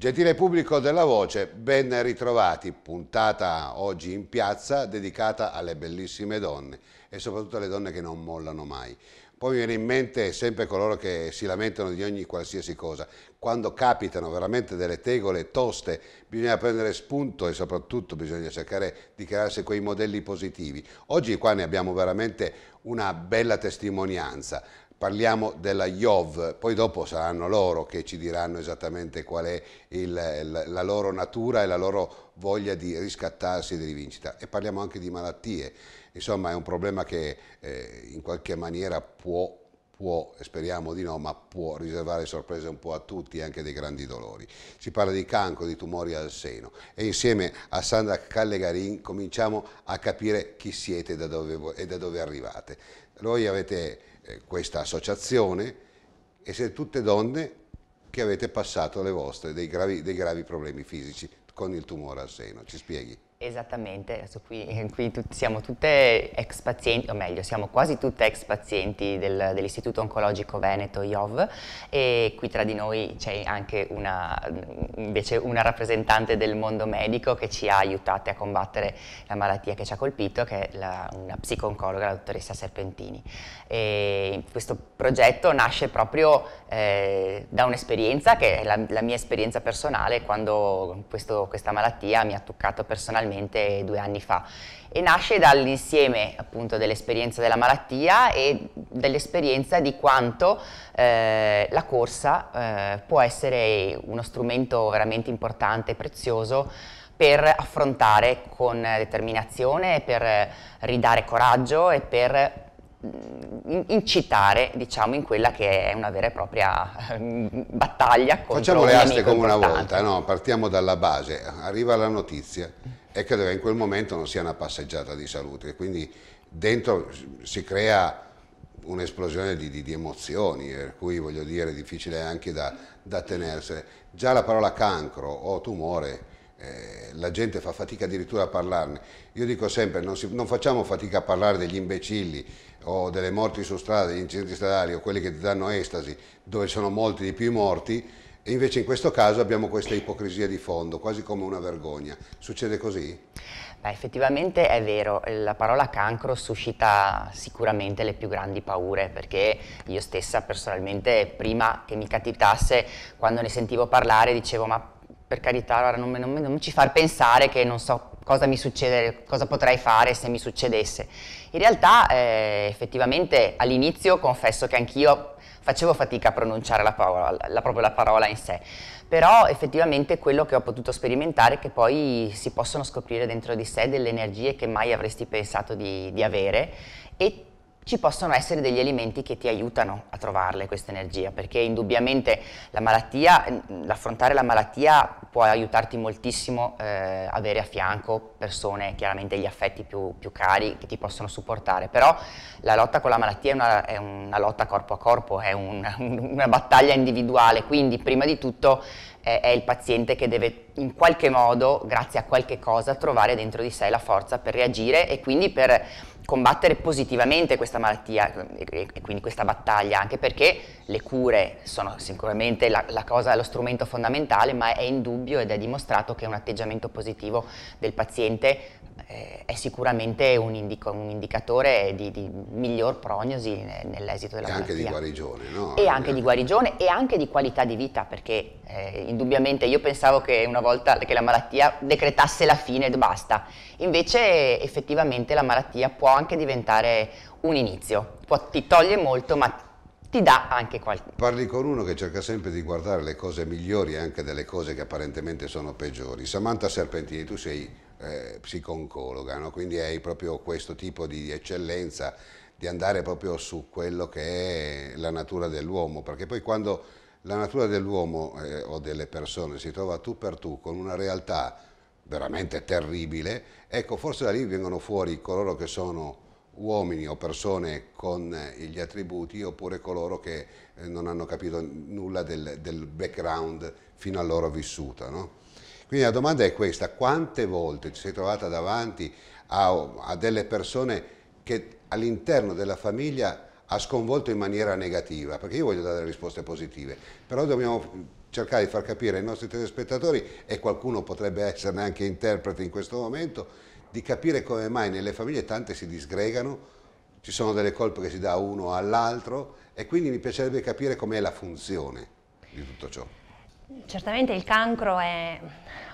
Gentile pubblico della voce, ben ritrovati, puntata oggi in piazza dedicata alle bellissime donne e soprattutto alle donne che non mollano mai. Poi mi viene in mente sempre coloro che si lamentano di ogni qualsiasi cosa. Quando capitano veramente delle tegole toste bisogna prendere spunto e soprattutto bisogna cercare di crearsi quei modelli positivi. Oggi qua ne abbiamo veramente una bella testimonianza parliamo della IOV, poi dopo saranno loro che ci diranno esattamente qual è il, la loro natura e la loro voglia di riscattarsi e di rivincita. E parliamo anche di malattie, insomma è un problema che eh, in qualche maniera può può, speriamo di no, ma può riservare sorprese un po' a tutti, anche dei grandi dolori. Si parla di cancro, di tumori al seno e insieme a Sandra Callegarin cominciamo a capire chi siete da dove, e da dove arrivate. Voi avete eh, questa associazione e siete tutte donne che avete passato le vostre dei gravi, dei gravi problemi fisici con il tumore al seno. Ci spieghi? Esattamente, adesso qui, qui tut, siamo tutte ex pazienti, o meglio, siamo quasi tutte ex pazienti del, dell'Istituto Oncologico Veneto IOV e qui tra di noi c'è anche una, una, rappresentante del mondo medico che ci ha aiutate a combattere la malattia che ci ha colpito, che è la, una psico-oncologa, la dottoressa Serpentini. E questo progetto nasce proprio eh, da un'esperienza che è la, la, mia esperienza personale quando questo, questa malattia mi ha toccato personalmente ufficialmente due anni fa e nasce dall'insieme appunto dell'esperienza della malattia e dell'esperienza di quanto eh, la corsa eh, può essere uno strumento veramente importante e prezioso per affrontare con determinazione, per ridare coraggio e per Mm, incitare diciamo in quella che è una vera e propria eh, battaglia contro facciamo le aste come una volta no? partiamo dalla base arriva la notizia e credo che in quel momento non sia una passeggiata di salute quindi dentro si crea un'esplosione di, di, di, emozioni eh, per cui voglio dire è difficile anche da, da tenersene già la parola cancro o tumore eh, la gente fa fatica addirittura a parlarne. Io dico sempre, non, si, non, facciamo fatica a parlare degli imbecilli o delle morti su strada, degli incidenti stradali o quelli che ti danno estasi, dove sono molti di più i morti, e invece in questo caso abbiamo questa ipocrisia di fondo, quasi come una vergogna. Succede così? Beh, effettivamente è vero, la parola cancro suscita sicuramente le più grandi paure, perché io stessa personalmente prima che mi capitasse, quando ne sentivo parlare, dicevo ma per carità, non, non, non, ci far pensare che non so cosa mi succede, cosa potrei fare se mi succedesse. In realtà eh, effettivamente all'inizio confesso che anch'io facevo fatica a pronunciare la parola, la, proprio la parola in sé, però effettivamente quello che ho potuto sperimentare è che poi si possono scoprire dentro di sé delle energie che mai avresti pensato di, di avere e ci possono essere degli alimenti che ti aiutano a trovarle questa energia, perché indubbiamente la malattia, l'affrontare la malattia può aiutarti moltissimo eh, avere a fianco persone, chiaramente gli affetti più, più, cari che ti possono supportare, però la lotta con la malattia è una, è una lotta corpo a corpo, è un, una battaglia individuale, quindi prima di tutto eh, è il paziente che deve in qualche modo, grazie a qualche cosa, trovare dentro di sé la forza per reagire e quindi per combattere positivamente questa malattia e quindi questa battaglia, anche perché le cure sono sicuramente la, la cosa, lo strumento fondamentale, ma è indubbio ed è dimostrato che un atteggiamento positivo del paziente eh, è sicuramente un, indico, un indicatore di, di, miglior prognosi nell'esito della e malattia. Anche di guarigione, no? E anche di guarigione e anche di qualità di vita, perché eh, indubbiamente io pensavo che una volta che la malattia decretasse la fine e basta, invece effettivamente la malattia può anche diventare un inizio, può, ti toglie molto ma ti dà anche qualcosa. Parli con uno che cerca sempre di guardare le cose migliori anche delle cose che apparentemente sono peggiori. Samantha Serpentini, tu sei eh, psiconcologa, no? quindi hai proprio questo tipo di eccellenza, di andare proprio su quello che è la natura dell'uomo, perché poi quando la natura dell'uomo eh, o delle persone si trova tu per tu con una realtà veramente terribile, ecco forse da lì vengono fuori coloro che sono uomini o persone con eh, gli attributi oppure coloro che eh, non hanno capito nulla del, del background fino a loro vissuto. No? Quindi la domanda è questa, quante volte ci sei trovata davanti a, a delle persone che all'interno della famiglia ha sconvolto in maniera negativa? Perché io voglio dare risposte positive, però dobbiamo cercare di far capire ai nostri telespettatori, e qualcuno potrebbe esserne anche interprete in questo momento, di capire come mai nelle famiglie tante si disgregano, ci sono delle colpe che si dà uno all'altro e quindi mi piacerebbe capire com'è la funzione di tutto ciò. Certamente il cancro è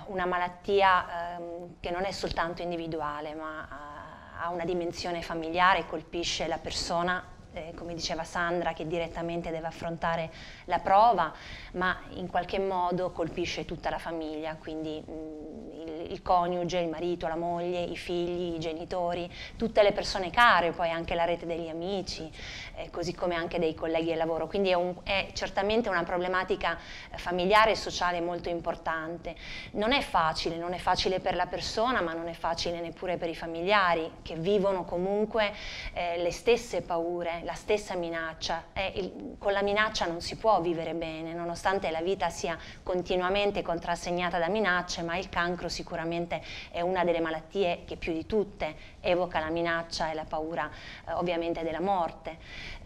una malattia ehm, che non è soltanto individuale, ma eh, ha una dimensione familiare e colpisce la persona eh, come diceva Sandra, che direttamente deve affrontare la prova, ma in qualche modo colpisce tutta la famiglia, quindi mh, mm, il, il, coniuge, il marito, la moglie, i figli, i genitori, tutte le persone care, poi anche la rete degli amici, eh, così come anche dei colleghi al lavoro. Quindi è, un, è certamente una problematica eh, familiare e sociale molto importante. Non è facile, non è facile per la persona, ma non è facile neppure per i familiari che vivono comunque eh, le stesse paure, la stessa minaccia, eh, il, con la minaccia non si può vivere bene, nonostante la vita sia continuamente contrassegnata da minacce, ma il cancro sicuramente è una delle malattie che più di tutte evoca la minaccia e la paura eh, ovviamente della morte.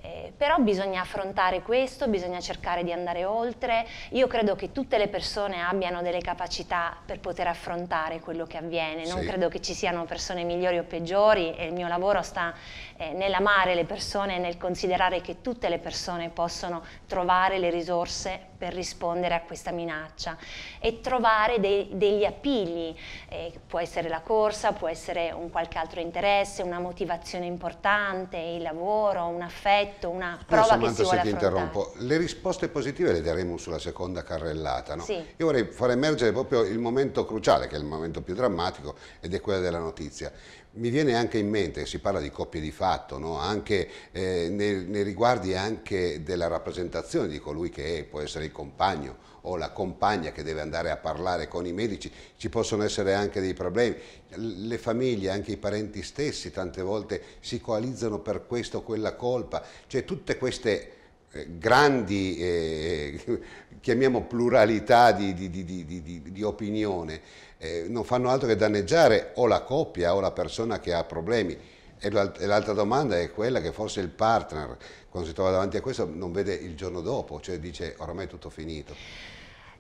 Eh, però bisogna affrontare questo, bisogna cercare di andare oltre. Io credo che tutte le persone abbiano delle capacità per poter affrontare quello che avviene, non sì. credo che ci siano persone migliori o peggiori e il mio lavoro sta eh, nell'amare le persone e nel considerare che tutte le persone possono trovare le risorse per rispondere a questa minaccia e trovare de degli appigli, eh, può essere la corsa, può essere un qualche altro interesse, una motivazione importante, il lavoro, un affetto, una prova Scusa, che si vuole affrontare. Le risposte positive le daremo sulla seconda carrellata, no? sì. Io vorrei far emergere proprio il momento cruciale, che è il momento più drammatico, ed è quello della notizia. Mi viene anche in mente, si parla di coppie di fatto, no? anche eh, nei, nei, riguardi anche della rappresentazione di colui che è, può essere il compagno o la compagna che deve andare a parlare con i medici, ci possono essere anche dei problemi. Le famiglie, anche i parenti stessi, tante volte si coalizzano per questo o quella colpa, cioè tutte queste eh, grandi, eh, chiamiamo pluralità di, di, di, di opinione, eh, non fanno altro che danneggiare o la coppia o la persona che ha problemi. E l'altra domanda è quella che forse il partner, quando si trova davanti a questo, non vede il giorno dopo, cioè dice ormai è tutto finito.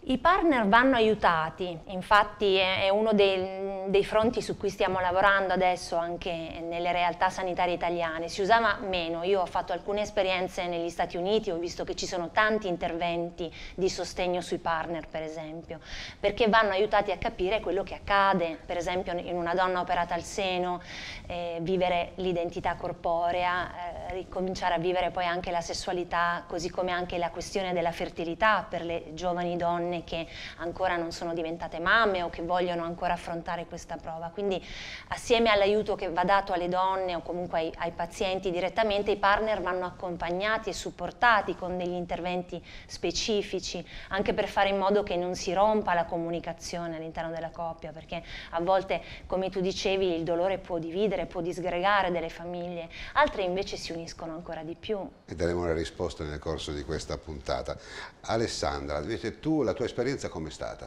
I partner vanno aiutati, infatti è uno dei, dei, fronti su cui stiamo lavorando adesso anche nelle realtà sanitarie italiane. Si usava meno, io ho fatto alcune esperienze negli Stati Uniti, ho visto che ci sono tanti interventi di sostegno sui partner per esempio, perché vanno aiutati a capire quello che accade, per esempio in una donna operata al seno, eh, vivere l'identità corporea, eh, ricominciare a vivere poi anche la sessualità, così come anche la questione della fertilità per le giovani donne donne che ancora non sono diventate mamme o che vogliono ancora affrontare questa prova. Quindi assieme all'aiuto che va dato alle donne o comunque ai, ai pazienti direttamente, i partner vanno accompagnati e supportati con degli interventi specifici, anche per fare in modo che non si rompa la comunicazione all'interno della coppia, perché a volte, come tu dicevi, il dolore può dividere, può disgregare delle famiglie, altre invece si uniscono ancora di più. E daremo la risposta nel corso di questa puntata. Alessandra, invece tu la tua tua esperienza com'è stata?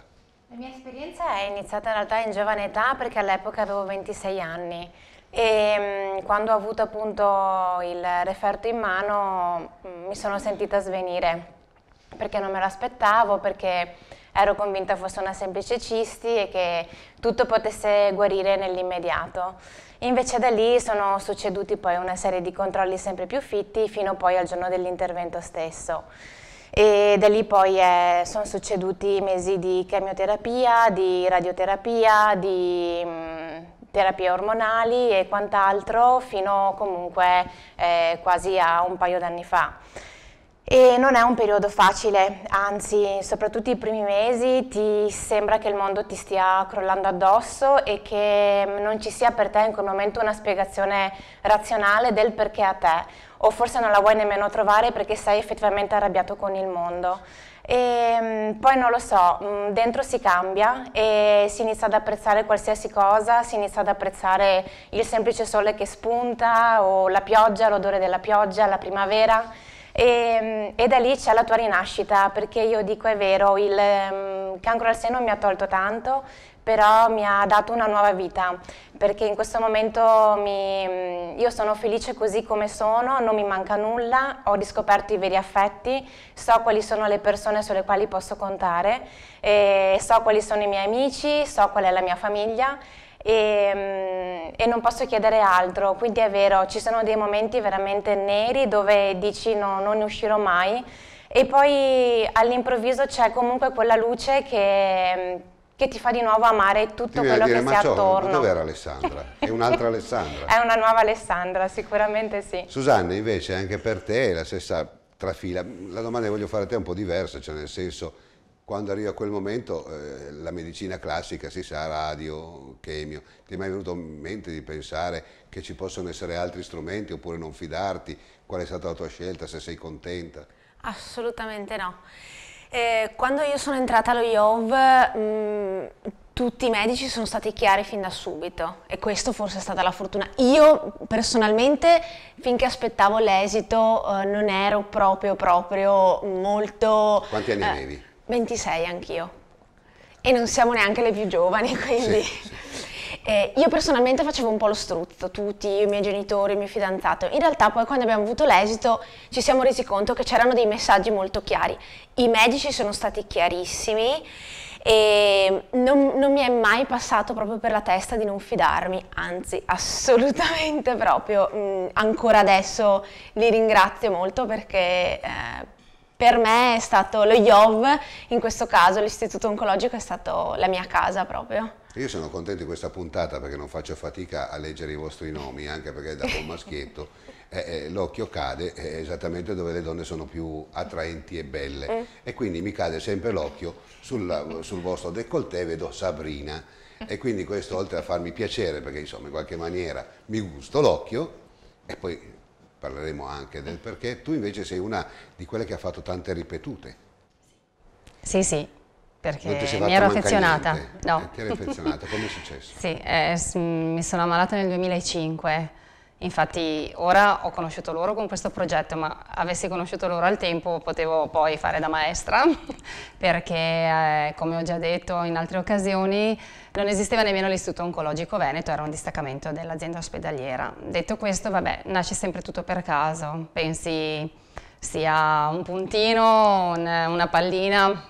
La mia esperienza è iniziata in realtà in giovane età perché all'epoca avevo 26 anni e mm, quando ho avuto appunto il referto in mano mm, mi sono sentita svenire perché non me lo aspettavo, perché ero convinta fosse una semplice cisti e che tutto potesse guarire nell'immediato. Invece da lì sono succeduti poi una serie di controlli sempre più fitti fino poi al giorno dell'intervento stesso e da lì poi è, eh, sono succeduti mesi di chemioterapia, di radioterapia, di mh, mm, terapie ormonali e quant'altro fino comunque eh, quasi a un paio d'anni fa. E non è un periodo facile, anzi, soprattutto i primi mesi ti sembra che il mondo ti stia crollando addosso e che non ci sia per te in quel momento una spiegazione razionale del perché a te, o forse non la vuoi nemmeno trovare perché sei effettivamente arrabbiato con il mondo. E ehm, poi non lo so, mm, dentro si cambia e si inizia ad apprezzare qualsiasi cosa, si inizia ad apprezzare il semplice sole che spunta o la pioggia, l'odore della pioggia, la primavera e, ehm, e, da lì c'è la tua rinascita, perché io dico è vero, il um, cancro al seno mi ha tolto tanto, però mi ha dato una nuova vita, perché in questo momento mi, mm, io sono felice così come sono, non mi manca nulla, ho riscoperto i veri affetti, so quali sono le persone sulle quali posso contare, so quali sono i miei amici, so qual è la mia famiglia e, mm, e, non posso chiedere altro, quindi è vero, ci sono dei momenti veramente neri dove dici no, non ne uscirò mai e poi all'improvviso c'è comunque quella luce che, mm, che ti fa di nuovo amare tutto ti quello dire, che si è attorno. Ma dove era Alessandra? È un'altra Alessandra? è una nuova Alessandra, sicuramente sì. Susanna invece anche per te è la stessa trafila, la domanda che voglio fare a te è un po' diversa, cioè nel senso quando arriva quel momento eh, la medicina classica si sa, radio, chemio, ti è mai venuto in mente di pensare che ci possono essere altri strumenti oppure non fidarti? Qual è stata la tua scelta, se sei contenta? Assolutamente no. Eh, quando io sono entrata allo IOV mm, tutti i medici sono stati chiari fin da subito e questo forse è stata la fortuna. Io personalmente finché aspettavo l'esito eh, non ero proprio proprio molto... Quanti anni eh, avevi? 26 anch'io. E non siamo neanche le più giovani, quindi... Sì, Eh, io personalmente facevo un po' lo struzzo, tutti, io, i miei genitori, il mio fidanzato. In realtà poi quando abbiamo avuto l'esito ci siamo resi conto che c'erano dei messaggi molto chiari. I medici sono stati chiarissimi e non, non mi è mai passato proprio per la testa di non fidarmi, anzi assolutamente proprio. Mh, mm, ancora adesso li ringrazio molto perché... Eh, per me è stato lo IOV, in questo caso l'Istituto Oncologico è stato la mia casa proprio. Io sono contento di questa puntata perché non faccio fatica a leggere i vostri nomi, anche perché da buon maschietto eh, eh, l'occhio cade eh, esattamente dove le donne sono più attraenti e belle mm. e quindi mi cade sempre l'occhio sul, sul vostro décolleté, vedo Sabrina e quindi questo oltre a farmi piacere perché insomma in qualche maniera mi gusto l'occhio e poi parleremo anche del perché, tu invece sei una di quelle che ha fatto tante ripetute. Sì, sì, perché mi ero affezionata. No. Eh, ti eri affezionata, come è successo? sì, eh, mi sono ammalata nel 2005 Infatti ora ho conosciuto loro con questo progetto, ma avessi conosciuto loro al tempo potevo poi fare da maestra, perché eh, come ho già detto in altre occasioni non esisteva nemmeno l'Istituto Oncologico Veneto, era un distaccamento dell'azienda ospedaliera. Detto questo, vabbè, nasce sempre tutto per caso, pensi sia un puntino, un, una pallina,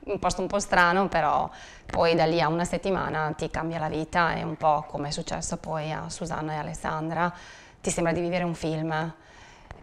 un posto un po' strano, però poi da lì a una settimana ti cambia la vita e un po' come è successo poi a Susanna e Alessandra, ti sembra di vivere un film.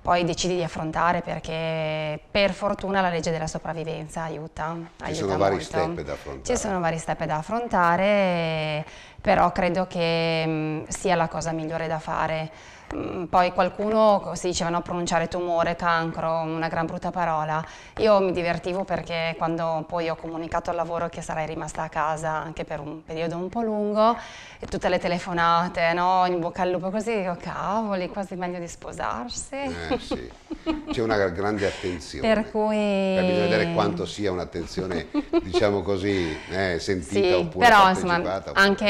Poi decidi di affrontare perché per fortuna la legge della sopravvivenza aiuta. Ci aiuta sono molto. vari step da affrontare. Ci sono vari step da affrontare però credo che mh, mm, sia la cosa migliore da fare. Mh, mm, poi qualcuno si diceva no, pronunciare tumore, cancro, una gran brutta parola. Io mi divertivo perché quando poi ho comunicato al lavoro che sarei rimasta a casa anche per un periodo un po' lungo, e tutte le telefonate, no, in bocca al lupo così, dico cavoli, quasi meglio di sposarsi. Eh, sì. C'è una grande attenzione. Per cui... Eh, bisogna vedere quanto sia un'attenzione, diciamo così, eh, sentita sì, oppure però, Insomma, oppure... anche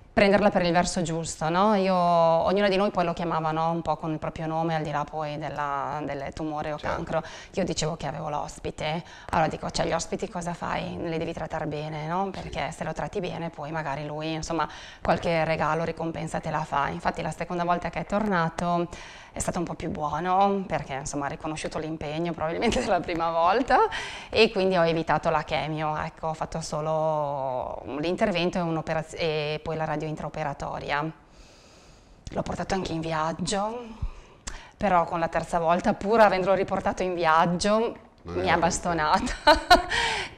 prenderla per il verso giusto, no? Io, ognuno di noi poi lo chiamava no? un po' con il proprio nome, al di là poi della, del tumore o certo. cancro. Io dicevo che avevo l'ospite, allora dico, cioè gli ospiti cosa fai? Li devi trattare bene, no? Perché sì. se lo tratti bene poi magari lui, insomma, qualche regalo, ricompensa te la fa. Infatti la seconda volta che è tornato è stato un po' più buono, perché insomma ha riconosciuto l'impegno probabilmente della prima volta e quindi ho evitato la chemio, ecco, ho fatto solo l'intervento e, e poi la radiazione radio intraoperatoria. L'ho portato anche in viaggio, però con la terza volta, pur avendolo riportato in viaggio, mi ha bastonata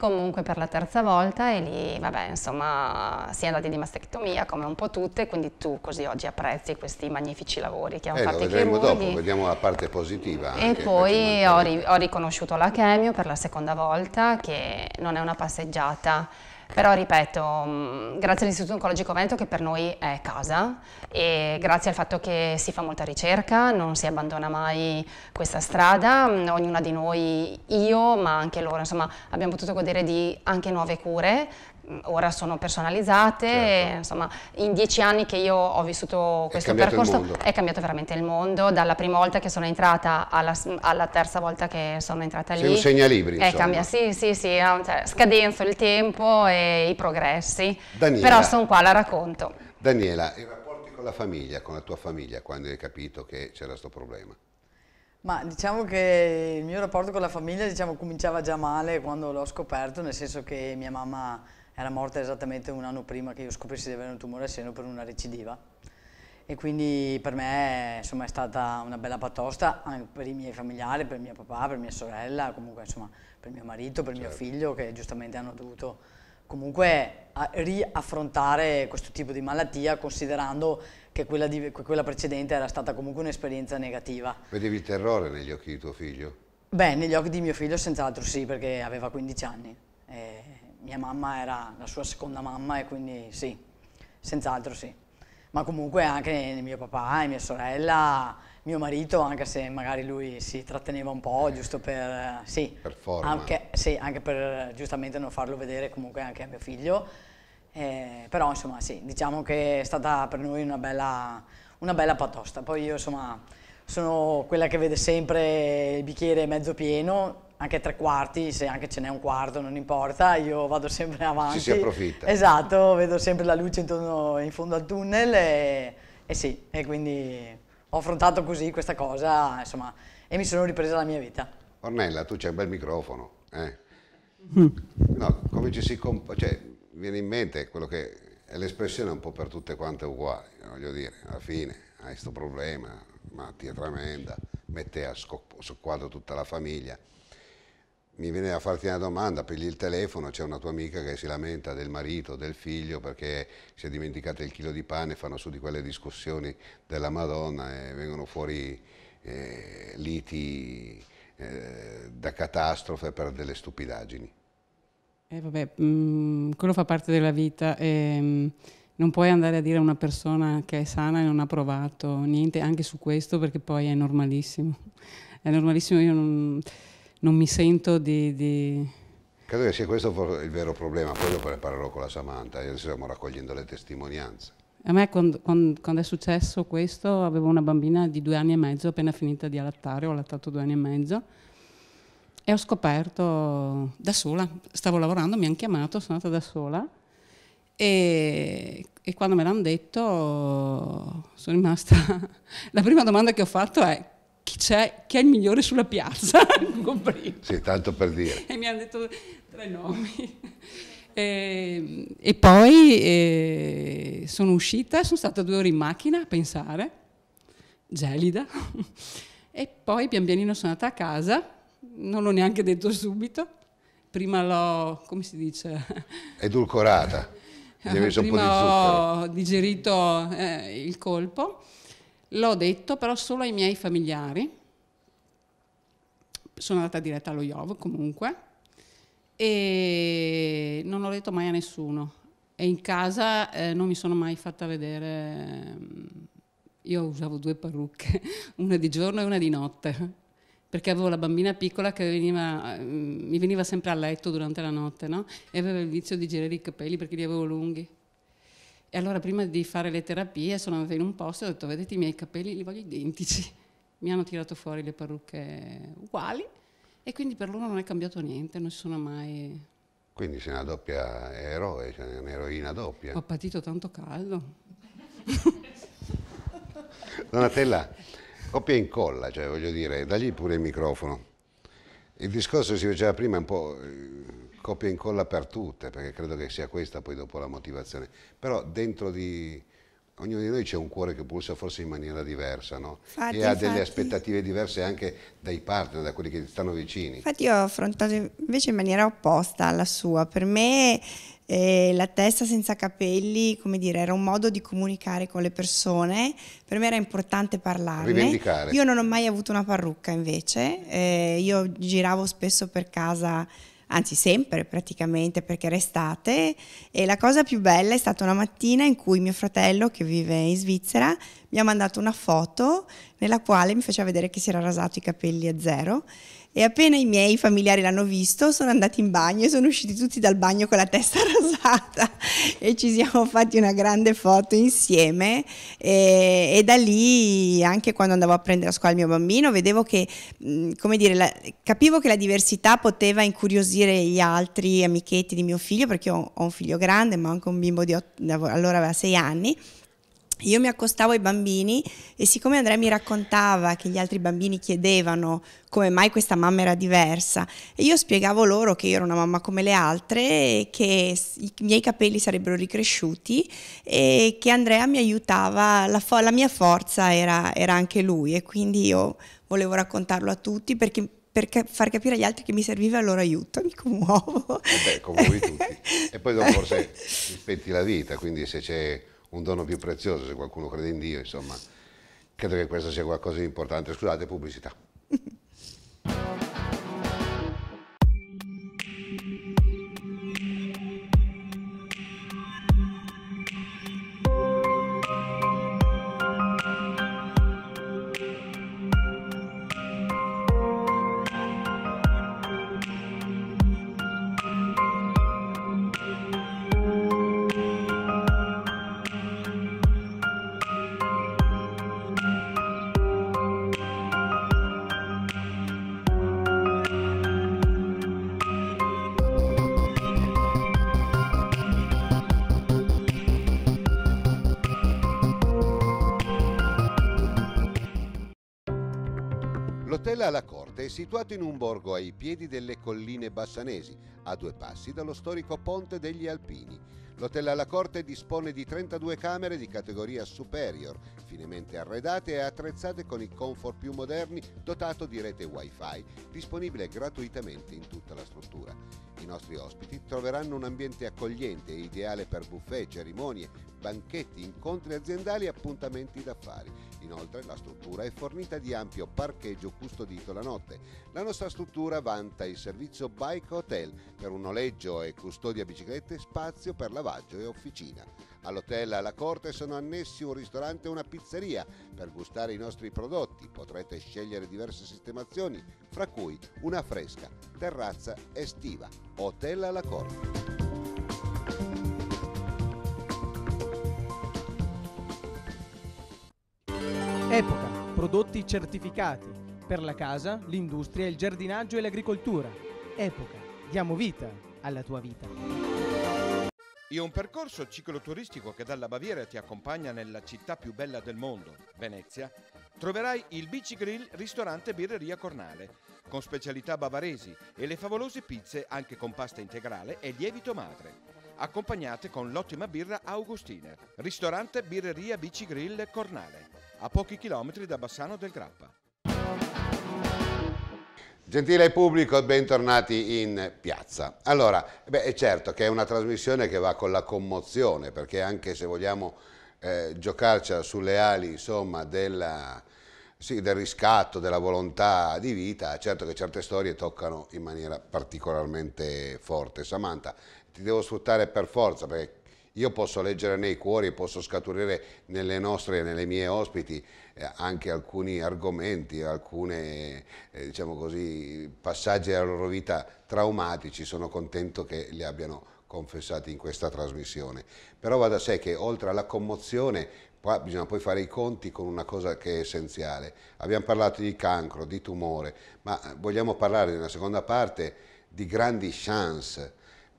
comunque per la terza volta e lì vabbè insomma si è andati di mastectomia come un po' tutte quindi tu così oggi apprezzi questi magnifici lavori che hanno eh, fatto i chirurghi dopo, vediamo la parte positiva e poi ho, ri ho riconosciuto la chemio per la seconda volta che non è una passeggiata però ripeto, mm, grazie all'Istituto Oncologico Veneto che per noi è casa e grazie al fatto che si fa molta ricerca, non si abbandona mai questa strada, mm, ognuna di noi, io ma anche loro, insomma abbiamo potuto godere di anche nuove cure Mm, ora sono personalizzate, certo. insomma in dieci anni che io ho vissuto questo è percorso è cambiato veramente il mondo, dalla prima volta che sono entrata alla, alla terza volta che sono entrata lì. Sei un segnalibri eh, cambia, sì, sì, sì, cioè, scadenzo il tempo e i progressi, Daniela, però sono qua, la racconto. Daniela, i rapporti con la famiglia, con la tua famiglia, quando hai capito che c'era questo problema? Ma diciamo che il mio rapporto con la famiglia diciamo, cominciava già male quando l'ho scoperto, nel senso che mia mamma era morta esattamente un anno prima che io scoprissi di avere un tumore al seno per una recidiva e quindi per me insomma, è stata una bella patosta anche per i miei familiari, per mio papà, per mia sorella, comunque insomma, per mio marito, per certo. mio figlio che giustamente hanno dovuto comunque riaffrontare questo tipo di malattia considerando che quella, di, quella precedente era stata comunque un'esperienza negativa. Vedevi il terrore negli occhi di tuo figlio? Beh, negli occhi di mio figlio senz'altro sì perché aveva 15 anni. E mia mamma era la sua seconda mamma e quindi sì, senz'altro sì. Ma comunque anche mio papà e mia sorella, mio marito, anche se magari lui si tratteneva un po', giusto per... Sì, per forma. Anche, sì, anche per giustamente non farlo vedere comunque anche a mio figlio. Eh, però insomma sì, diciamo che è stata per noi una bella, una bella patosta. Poi io insomma sono quella che vede sempre il bicchiere mezzo pieno, anche tre quarti, se anche ce n'è un quarto non importa, io vado sempre avanti. Ci si approfitta. Esatto, vedo sempre la luce intorno, in fondo al tunnel e, e sì, e quindi ho affrontato così questa cosa, insomma, e mi sono ripresa la mia vita. Ornella, tu c'hai un bel microfono, eh? Mm. no, come ci si comporta? cioè, viene in mente quello che è l'espressione un po' per tutte quante uguali, voglio dire, alla fine hai questo problema, malattia tremenda, mette a squadro tutta la famiglia, mi viene a farti una domanda, pigli il telefono, c'è una tua amica che si lamenta del marito, del figlio perché si è dimenticato il chilo di pane, fanno su di quelle discussioni della Madonna e vengono fuori eh, liti eh, da catastrofe per delle stupidaggini. Eh vabbè, mh, mm, quello fa parte della vita e mh, mm, non puoi andare a dire a una persona che è sana e non ha provato niente anche su questo perché poi è normalissimo. È normalissimo, io non non mi sento di, di... Credo che sia questo il vero problema, poi dopo ne parlerò con la Samantha, io stiamo raccogliendo le testimonianze. A me quando, quando, è successo questo avevo una bambina di due anni e mezzo appena finita di allattare, ho allattato due anni e mezzo e ho scoperto da sola, stavo lavorando, mi hanno chiamato, sono andata da sola e, e quando me l'hanno detto sono rimasta, la prima domanda che ho fatto è chi c'è, chi è il migliore sulla piazza. sì, tanto per dire. E mi hanno detto tre nomi. E, ehm, e poi e, eh, sono uscita, sono stata due ore in macchina a pensare, gelida, e poi pian pianino sono andata a casa, non l'ho neanche detto subito, prima l'ho, come si dice? Edulcorata. prima ho digerito eh, il colpo L'ho detto però solo ai miei familiari. Sono andata diretta allo IOV comunque e non l'ho detto mai a nessuno. E in casa eh, non mi sono mai fatta vedere. Mm, io usavo due parrucche, una di giorno e una di notte, perché avevo la bambina piccola che veniva, mm, mi veniva sempre a letto durante la notte no? e aveva il vizio di girare i capelli perché li avevo lunghi. E allora prima di fare le terapie sono andata in un posto e ho detto vedete i miei capelli li voglio identici. Mi hanno tirato fuori le parrucche uguali e quindi per loro non è cambiato niente, non si sono mai... Quindi sei una doppia eroe, sei cioè un'eroina doppia. Ho patito tanto caldo. Donatella, copia e incolla, cioè voglio dire, dagli pure il microfono. Il discorso che si faceva prima è un po' eh, copia e incolla per tutte, perché credo che sia questa poi dopo la motivazione. Però dentro di ognuno di noi c'è un cuore che pulsa forse in maniera diversa, no? Fatti, e ha delle fatti. aspettative diverse anche dai partner, da quelli che ti stanno vicini. Infatti io ho affrontato invece in maniera opposta alla sua. Per me eh, la testa senza capelli, come dire, era un modo di comunicare con le persone, per me era importante parlarne. Rivendicare. Io non ho mai avuto una parrucca invece, eh, io giravo spesso per casa anzi sempre praticamente perché era estate e la cosa più bella è stata una mattina in cui mio fratello che vive in Svizzera mi ha mandato una foto nella quale mi faceva vedere che si era rasato i capelli a zero e appena i miei familiari l'hanno visto, sono andati in bagno e sono usciti tutti dal bagno con la testa rosata e ci siamo fatti una grande foto insieme. E, e da lì, anche quando andavo a prendere a scuola il mio bambino, vedevo che, mm, come dire, la, capivo che la diversità poteva incuriosire gli altri amichetti di mio figlio, perché ho, ho un figlio grande, ma anche un bimbo di 8, allora aveva sei anni io mi accostavo ai bambini e siccome Andrea mi raccontava che gli altri bambini chiedevano come mai questa mamma era diversa, io spiegavo loro che io ero una mamma come le altre e che i miei capelli sarebbero ricresciuti e che Andrea mi aiutava, la, fo- la mia forza era, era anche lui e quindi io volevo raccontarlo a tutti perché per far capire agli altri che mi serviva il loro aiuto, mi commuovo. E beh, commuovi tutti. E poi dopo forse rispetti la vita, quindi se c'è un dono più prezioso, se qualcuno crede in Dio, insomma, credo che questo sia qualcosa di importante. Scusate, pubblicità. Cappella alla Corte è situato in un borgo ai piedi delle colline bassanesi, a due passi dallo storico Ponte degli Alpini. L'hotel alla Corte dispone di 32 camere di categoria superior, finemente arredate e attrezzate con i comfort più moderni, dotato di rete wifi, disponibile gratuitamente in tutta la struttura. I nostri ospiti troveranno un ambiente accogliente e ideale per buffet, cerimonie, banchetti, incontri aziendali e appuntamenti d'affari. Inoltre la struttura è fornita di ampio parcheggio custodito la notte. La nostra struttura vanta il servizio Bike Hotel per un noleggio e custodia biciclette, spazio per lavaggio e officina. All'hotel alla corte sono annessi un ristorante e una pizzeria. Per gustare i nostri prodotti potrete scegliere diverse sistemazioni, fra cui una fresca, terrazza estiva. Hotel alla corte. Epoca, prodotti certificati per la casa, l'industria, il giardinaggio e l'agricoltura. Epoca, diamo vita alla tua vita. È un percorso cicloturistico che dalla Baviera ti accompagna nella città più bella del mondo, Venezia. Troverai il Bici Grill Ristorante Birreria Cornale, con specialità bavaresi e le favolose pizze anche con pasta integrale e lievito madre accompagnate con l'ottima birra Augustiner. Ristorante Birreria Bici Grill Cornale, a pochi chilometri da Bassano del Grappa. Gentile pubblico, bentornati in piazza. Allora, beh, è certo che è una trasmissione che va con la commozione, perché anche se vogliamo eh, giocarci sulle ali insomma, della, sì, del riscatto, della volontà di vita, certo che certe storie toccano in maniera particolarmente forte. Samantha, ti devo sfruttare per forza, perché io posso leggere nei cuori, posso scaturire nelle nostre, nelle mie ospiti eh, anche alcuni argomenti, alcuni eh, diciamo così, passaggi della loro vita traumatici, sono contento che li abbiano confessati in questa trasmissione. Però va da sé che oltre alla commozione qua bisogna poi fare i conti con una cosa che è essenziale. Abbiamo parlato di cancro, di tumore, ma eh, vogliamo parlare nella seconda parte di grandi chance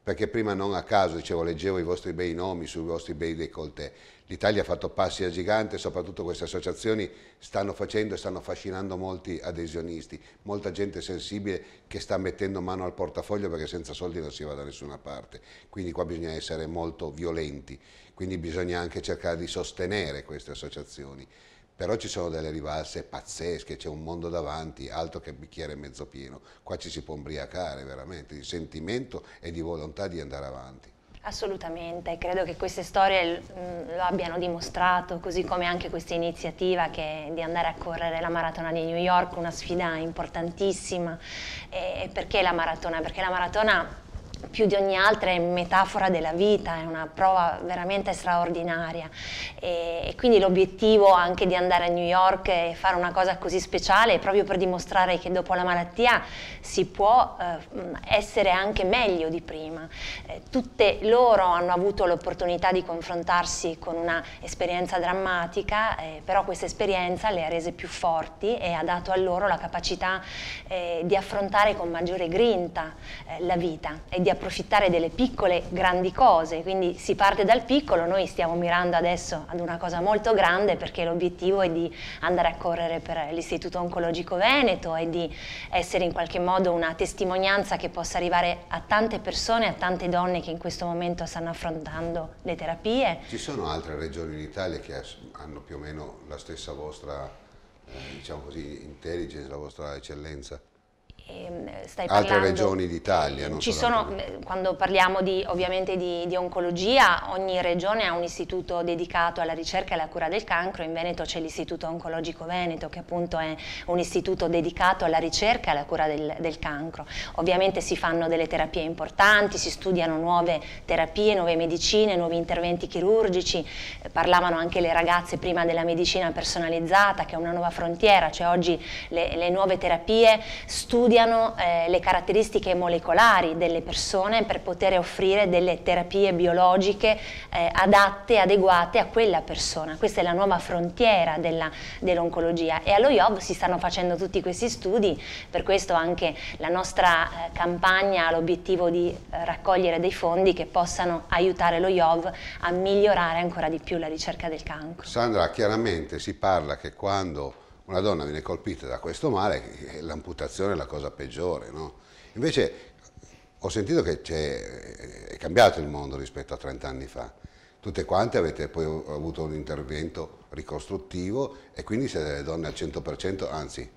perché prima non a caso, dicevo, leggevo i vostri bei nomi sui vostri bei décolleté. L'Italia ha fatto passi a gigante, soprattutto queste associazioni stanno facendo e stanno affascinando molti adesionisti, molta gente sensibile che sta mettendo mano al portafoglio perché senza soldi non si va da nessuna parte. Quindi qua bisogna essere molto violenti, quindi bisogna anche cercare di sostenere queste associazioni. Però ci sono delle rivalse pazzesche, c'è un mondo davanti, altro che bicchiere mezzo pieno. Qua ci si può imbriacare veramente di sentimento e di volontà di andare avanti. Assolutamente, credo che queste storie mm, lo abbiano dimostrato, così come anche questa iniziativa che di andare a correre la maratona di New York, una sfida importantissima. E perché la maratona? Perché la maratona più di ogni altra è metafora della vita, è una prova veramente straordinaria e, e quindi l'obiettivo anche di andare a New York e fare una cosa così speciale è proprio per dimostrare che dopo la malattia si può eh, essere anche meglio di prima. Eh, tutte loro hanno avuto l'opportunità di confrontarsi con una esperienza drammatica, eh, però questa esperienza le ha rese più forti e ha dato a loro la capacità eh, di affrontare con maggiore grinta eh, la vita e di approfittare delle piccole grandi cose, quindi si parte dal piccolo, noi stiamo mirando adesso ad una cosa molto grande perché l'obiettivo è di andare a correre per l'Istituto Oncologico Veneto e di essere in qualche modo una testimonianza che possa arrivare a tante persone, a tante donne che in questo momento stanno affrontando le terapie. Ci sono altre regioni in Italia che hanno più o meno la stessa vostra, eh, diciamo così, intelligence, la vostra eccellenza? Ehm, stai Altre regioni d'Italia, non ci sono, eh, Quando parliamo di, ovviamente di, di, oncologia, ogni regione ha un istituto dedicato alla ricerca e alla cura del cancro, in Veneto c'è l'Istituto Oncologico Veneto che appunto è un istituto dedicato alla ricerca e alla cura del, del cancro. Ovviamente si fanno delle terapie importanti, si studiano nuove terapie, nuove medicine, nuovi interventi chirurgici, eh, parlavano anche le ragazze prima della medicina personalizzata che è una nuova frontiera, cioè oggi le, le nuove terapie studiano studiano eh, le caratteristiche molecolari delle persone per poter offrire delle terapie biologiche eh, adatte, adeguate a quella persona. Questa è la nuova frontiera dell'oncologia dell e allo IOV si stanno facendo tutti questi studi, per questo anche la nostra eh, campagna ha l'obiettivo di eh, raccogliere dei fondi che possano aiutare lo IOV a migliorare ancora di più la ricerca del cancro. Sandra, chiaramente si parla che quando una donna viene colpita da questo male, eh, l'amputazione è la cosa peggiore. No? Invece ho sentito che è, eh, è cambiato il mondo rispetto a 30 anni fa. Tutte quante avete poi avuto un intervento ricostruttivo e quindi siete delle donne al 100%, anzi,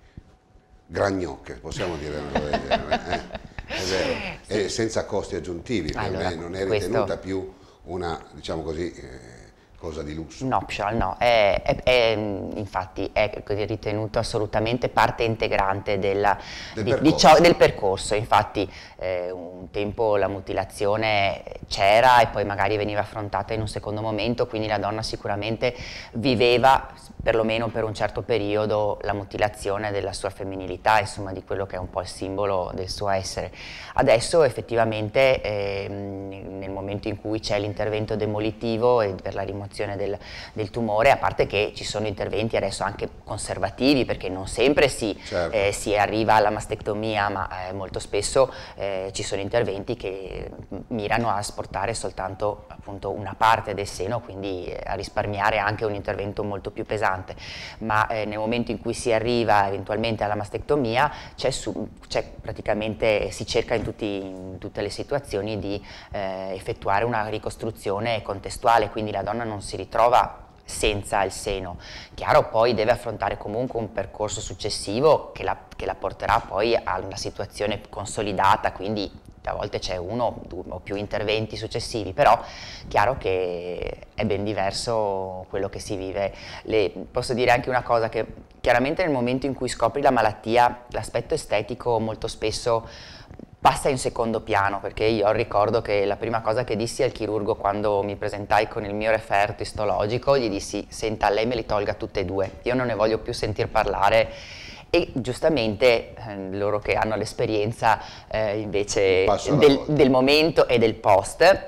gragnocche, possiamo dire Eh? È vero. E senza costi aggiuntivi, allora, non è ritenuta questo... più una, diciamo così... Eh, cosa di lusso. No, optional, no, è, è, è, infatti è ritenuto assolutamente parte integrante della, del, di, percorso. Di ciò, del, percorso. infatti eh, un tempo la mutilazione c'era e poi magari veniva affrontata in un secondo momento, quindi la donna sicuramente viveva perlomeno per un certo periodo la mutilazione della sua femminilità, insomma di quello che è un po' il simbolo del suo essere. Adesso effettivamente eh, nel momento in cui c'è l'intervento demolitivo e per la rimozione diminuzione del, del, tumore, a parte che ci sono interventi adesso anche conservativi, perché non sempre si, certo. eh, si arriva alla mastectomia, ma eh, molto spesso eh, ci sono interventi che mirano a asportare soltanto appunto, una parte del seno, quindi eh, a risparmiare anche un intervento molto più pesante. Ma eh, nel momento in cui si arriva eventualmente alla mastectomia, c'è praticamente si cerca in, tutti, in, tutte le situazioni di eh, effettuare una ricostruzione contestuale, quindi la donna non non si ritrova senza il seno. Chiaro poi deve affrontare comunque un percorso successivo che la, che la porterà poi a una situazione consolidata, quindi a volte c'è uno due, o più interventi successivi, però chiaro che è ben diverso quello che si vive. Le, posso dire anche una cosa che chiaramente nel momento in cui scopri la malattia l'aspetto estetico molto spesso passa in secondo piano perché io ricordo che la prima cosa che dissi al chirurgo quando mi presentai con il mio referto istologico gli dissi senta lei me li tolga tutte e due io non ne voglio più sentir parlare e giustamente eh, loro che hanno l'esperienza eh, invece del, del momento e del post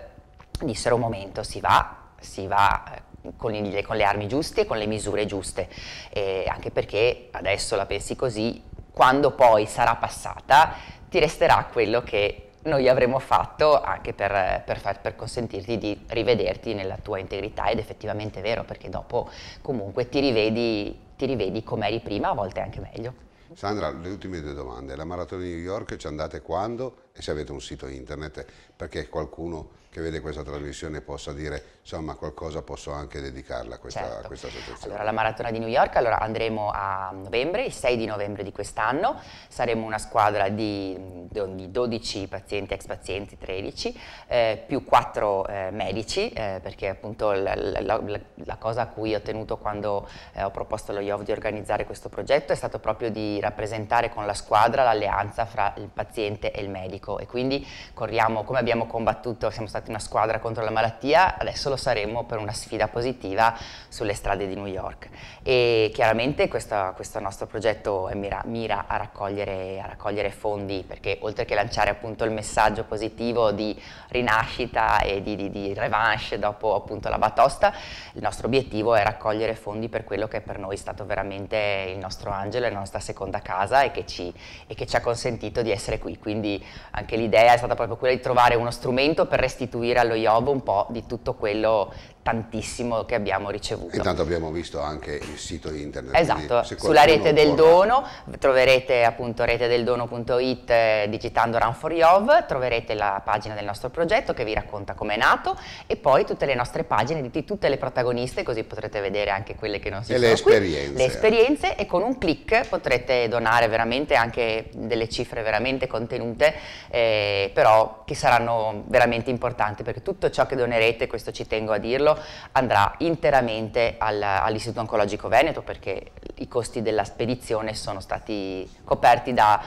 dissero un momento si va si va eh, con, il, con, le armi giuste e con le misure giuste, e anche perché adesso la pensi così, quando poi sarà passata ti resterà quello che noi avremo fatto anche per, per, far, per, consentirti di rivederti nella tua integrità ed effettivamente è vero perché dopo comunque ti rivedi, ti rivedi come eri prima, a volte anche meglio. Sandra, le ultime due domande. La maratona di New York ci andate quando e se avete un sito internet perché qualcuno che vede questa trasmissione possa dire insomma qualcosa posso anche dedicarla a questa, certo. a questa associazione. Allora la Maratona di New York, allora andremo a novembre, il 6 di novembre di quest'anno, saremo una squadra di, di 12 pazienti, ex pazienti, 13, eh, più 4 eh, medici eh, perché appunto la, la, la, cosa a cui ho tenuto quando eh, ho proposto allo IOV di organizzare questo progetto è stato proprio di rappresentare con la squadra l'alleanza fra il paziente e il medico cronico e quindi corriamo come abbiamo combattuto, siamo stati una squadra contro la malattia, adesso lo saremo per una sfida positiva sulle strade di New York. E chiaramente questo, questo nostro progetto mira, mira a, raccogliere, a raccogliere fondi perché oltre che lanciare appunto il messaggio positivo di rinascita e di, di, di revanche dopo appunto la batosta, il nostro obiettivo è raccogliere fondi per quello che per noi è stato veramente il nostro angelo la nostra seconda casa e che ci, e che ci ha consentito di essere qui. Quindi anche l'idea è stata proprio quella di trovare uno strumento per restituire allo Iob un po' di tutto quello tantissimo che abbiamo ricevuto. Intanto abbiamo visto anche il sito internet. Esatto, sulla rete del dono troverete appunto retedeldono.it eh, digitando Run for Yov, troverete la pagina del nostro progetto che vi racconta com'è nato e poi tutte le nostre pagine di tutte le protagoniste così potrete vedere anche quelle che non si e sono le esperienze. Qui, le esperienze e con un clic potrete donare veramente anche delle cifre veramente contenute eh, però che saranno veramente importanti perché tutto ciò che donerete, questo ci tengo a dirlo, quello andrà interamente al, all'Istituto Oncologico Veneto perché i costi della spedizione sono stati coperti da,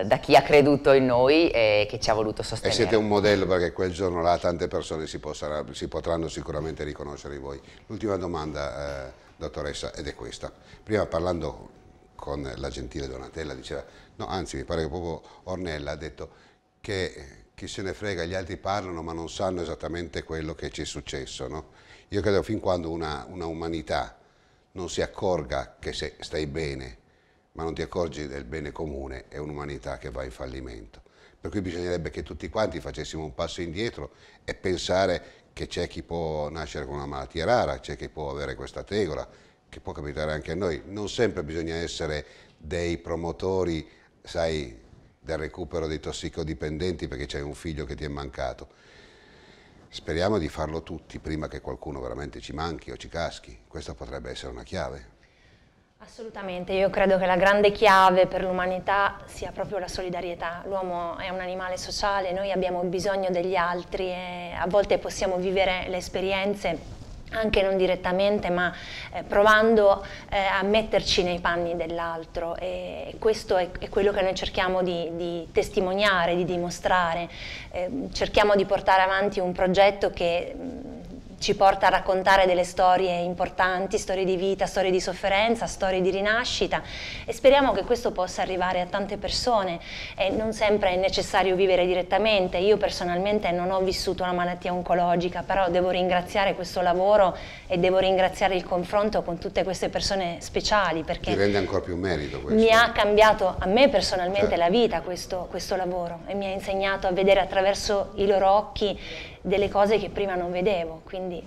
eh, da chi ha creduto in noi e che ci ha voluto sostenere. E siete un modello perché quel giorno là tante persone si, possano, si potranno sicuramente riconoscere in voi. L'ultima domanda, eh, dottoressa, ed è questa. Prima parlando con la gentile Donatella diceva, no anzi mi pare che proprio Ornella ha detto che chi se ne frega, gli altri parlano ma non sanno esattamente quello che ci è successo. No? Io credo fin quando una, una umanità non si accorga che se stai bene, ma non ti accorgi del bene comune, è un'umanità che va in fallimento. Per cui bisognerebbe che tutti quanti facessimo un passo indietro e pensare che c'è chi può nascere con una malattia rara, c'è chi può avere questa tegola, che può capitare anche a noi. Non sempre bisogna essere dei promotori, sai, del recupero dei tossicodipendenti perché c'è un figlio che ti è mancato. Speriamo di farlo tutti prima che qualcuno veramente ci manchi o ci caschi. Questa potrebbe essere una chiave. Assolutamente, io credo che la grande chiave per l'umanità sia proprio la solidarietà. L'uomo è un animale sociale, noi abbiamo bisogno degli altri e a volte possiamo vivere le esperienze anche non direttamente ma eh, provando eh, a metterci nei panni dell'altro e questo è, è, quello che noi cerchiamo di, di testimoniare, di dimostrare, eh, cerchiamo di portare avanti un progetto che mm, ci porta a raccontare delle storie importanti, storie di vita, storie di sofferenza, storie di rinascita e speriamo che questo possa arrivare a tante persone e non sempre è necessario vivere direttamente. Io personalmente non ho vissuto una malattia oncologica, però devo ringraziare questo lavoro e devo ringraziare il confronto con tutte queste persone speciali perché Ti rende ancora più merito questo. Mi ha cambiato a me personalmente certo. la vita questo, questo lavoro e mi ha insegnato a vedere attraverso i loro occhi delle cose che prima non vedevo. Quindi...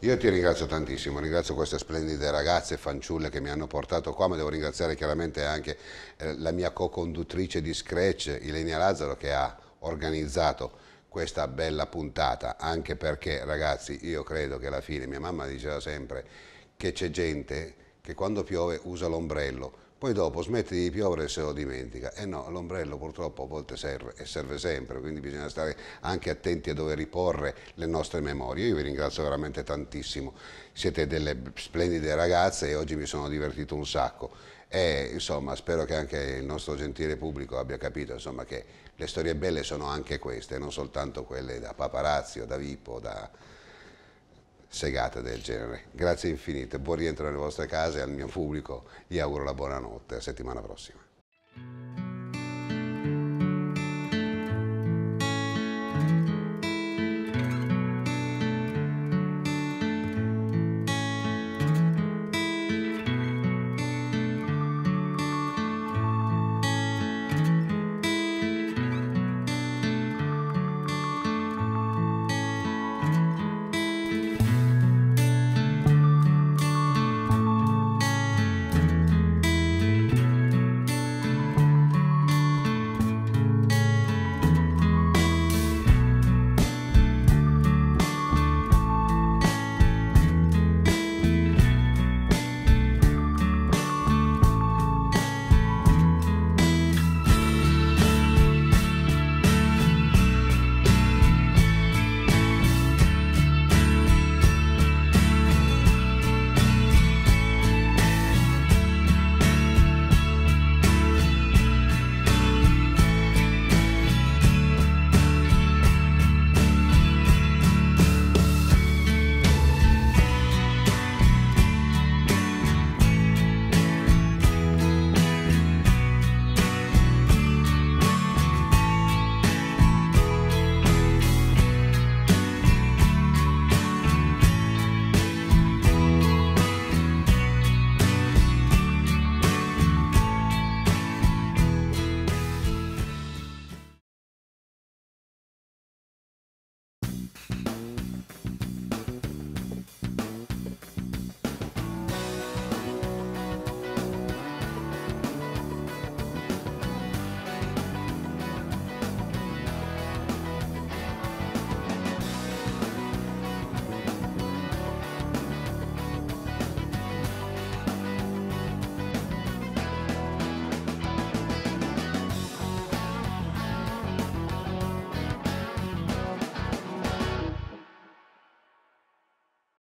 Io ti ringrazio tantissimo, ringrazio queste splendide ragazze e fanciulle che mi hanno portato qua, ma devo ringraziare chiaramente anche eh, la mia co-conduttrice di Scratch, Ilenia Lazzaro, che ha organizzato questa bella puntata, anche perché ragazzi io credo che alla fine, mia mamma diceva sempre che c'è gente che quando piove usa l'ombrello, poi dopo smetti di piovere e se lo dimentica. E eh no, l'ombrello purtroppo a volte serve e serve sempre, quindi bisogna stare anche attenti a dove riporre le nostre memorie. Io vi ringrazio veramente tantissimo, siete delle splendide ragazze e oggi mi sono divertito un sacco. E insomma spero che anche il nostro gentile pubblico abbia capito insomma, che le storie belle sono anche queste, non soltanto quelle da paparazzi o da Vipo, da segate del genere. Grazie infinite, buon rientro nelle vostre case, e al mio pubblico, gli auguro la buonanotte, a settimana prossima.